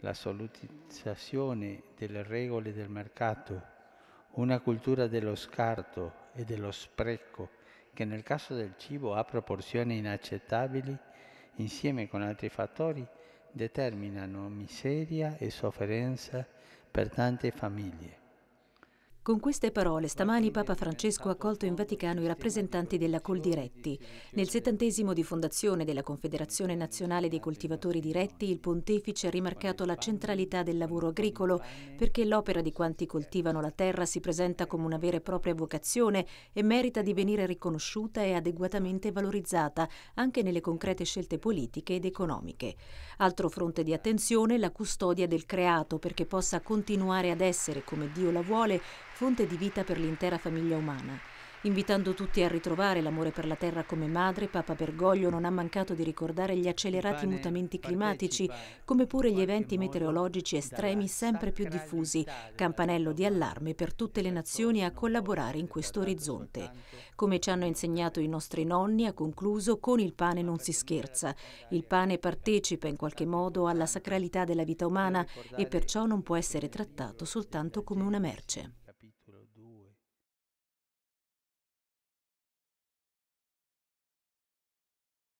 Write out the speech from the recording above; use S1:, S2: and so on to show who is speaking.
S1: la solutizzazione delle regole del mercato, una cultura dello scarto e dello spreco che nel caso del cibo ha proporzioni inaccettabili, insieme con altri fattori, determinano miseria e sofferenza per tante famiglie.
S2: Con queste parole stamani Papa Francesco ha accolto in Vaticano i rappresentanti della Coldiretti. Nel settantesimo di fondazione della Confederazione Nazionale dei Coltivatori Diretti, il pontefice ha rimarcato la centralità del lavoro agricolo perché l'opera di quanti coltivano la terra si presenta come una vera e propria vocazione e merita di venire riconosciuta e adeguatamente valorizzata anche nelle concrete scelte politiche ed economiche. Altro fronte di attenzione è la custodia del creato perché possa continuare ad essere, come Dio la vuole, fonte di vita per l'intera famiglia umana. Invitando tutti a ritrovare l'amore per la terra come madre, Papa Bergoglio non ha mancato di ricordare gli accelerati mutamenti climatici, come pure gli eventi meteorologici estremi sempre più diffusi, campanello di allarme per tutte le nazioni a collaborare in questo orizzonte. Come ci hanno insegnato i nostri nonni, ha concluso, con il pane non si scherza. Il pane partecipa in qualche modo alla sacralità della vita umana e perciò non può essere trattato soltanto come una merce.